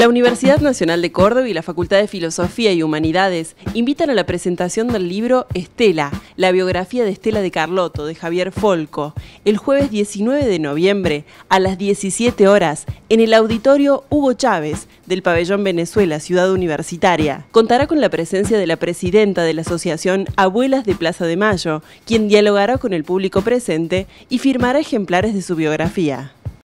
La Universidad Nacional de Córdoba y la Facultad de Filosofía y Humanidades invitan a la presentación del libro Estela, la biografía de Estela de Carlotto de Javier Folco, el jueves 19 de noviembre a las 17 horas en el auditorio Hugo Chávez del Pabellón Venezuela, Ciudad Universitaria. Contará con la presencia de la presidenta de la Asociación Abuelas de Plaza de Mayo, quien dialogará con el público presente y firmará ejemplares de su biografía.